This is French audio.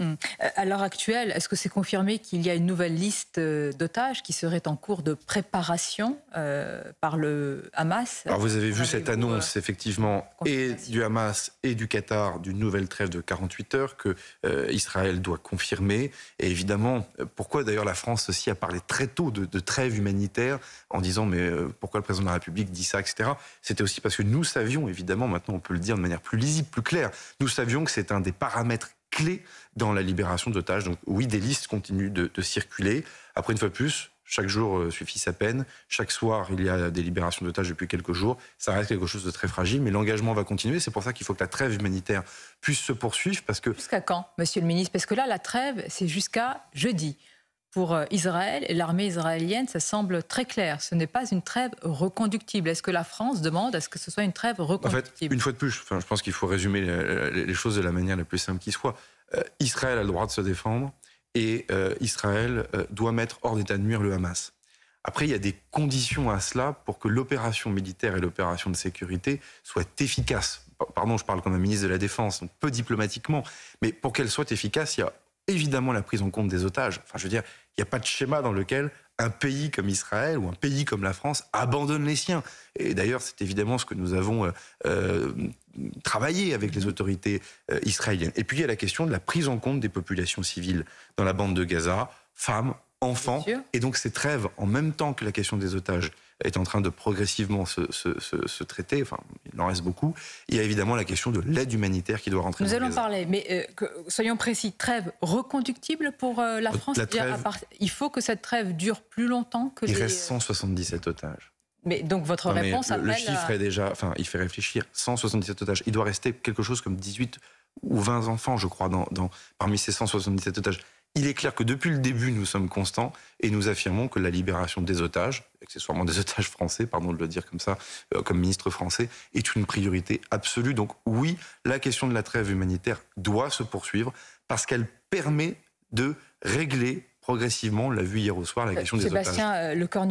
Hum. Euh, à l'heure actuelle, est-ce que c'est confirmé qu'il y a une nouvelle liste euh, d'otages qui serait en cours de préparation euh, par le Hamas Alors vous avez vu cette annonce effectivement et du Hamas et du Qatar d'une nouvelle trêve de 48 heures que Israël doit confirmer. Et évidemment, pourquoi d'ailleurs la France aussi a parlé très tôt de trêve humanitaire en disant mais pourquoi le président de la République dit ça, etc. C'était aussi parce que nous savions évidemment, maintenant on peut le dire de manière plus lisible, plus claire, nous savions que c'est un des paramètres clé dans la libération d'otages. Donc oui, des listes continuent de, circuler. Après, une fois de plus, chaque jour euh, suffit sa peine. Chaque soir, il y a des libérations d'otages depuis quelques jours. Ça reste quelque chose de très fragile, mais l'engagement va continuer. C'est pour ça qu'il faut que la trêve humanitaire puisse se poursuivre. parce que Jusqu'à quand, monsieur le ministre Parce que là, la trêve, c'est jusqu'à jeudi pour euh, Israël et l'armée israélienne, ça semble très clair. Ce n'est pas une trêve reconductible. Est-ce que la France demande à ce que ce soit une trêve reconductible en fait, Une fois de plus, je pense qu'il faut résumer euh, les choses de la manière la plus simple qui soit. Euh, Israël a le droit de se défendre et Israël doit mettre hors d'état de nuire le Hamas. Après, il y a des conditions à cela pour que l'opération militaire et l'opération de sécurité soient efficaces. Pardon, je parle comme un ministre de la Défense, peu diplomatiquement, mais pour qu'elles soient efficaces, il y a évidemment la prise en compte des otages. Enfin, je veux dire, il n'y a pas de schéma dans lequel un pays comme Israël ou un pays comme la France abandonne les siens. Et d'ailleurs, c'est évidemment ce que nous avons euh, euh, travaillé avec les autorités euh, israéliennes. Et puis, il y a la question de la prise en compte des populations civiles dans la bande de Gaza, femmes, enfants. Et donc, cette trêve, en même temps que la question des otages est en train de progressivement se, traiter. Enfin, il en reste beaucoup. Il y a évidemment la question de l'aide humanitaire qui doit rentrer. Nous allons parler, mais euh, soyons précis. Trêve reconductible pour euh, la euh, France. Il faut que cette trêve dure plus longtemps que. Il reste 177 otages. Mais donc votre réponse le, appelle. Le chiffre est déjà. Enfin, il fait réfléchir. 177 otages. Il doit rester quelque chose comme 18 ou 20 enfants, je crois, dans, parmi ces 177 otages. Il est clair que depuis le début, nous sommes constants et nous affirmons que la libération des otages, accessoirement des otages français, pardon de le dire comme ça, euh, comme ministre français, est une priorité absolue. Donc oui, la question de la trêve humanitaire doit se poursuivre parce qu'elle permet de régler progressivement, l'a vu hier au soir, la euh, question des otages. Euh,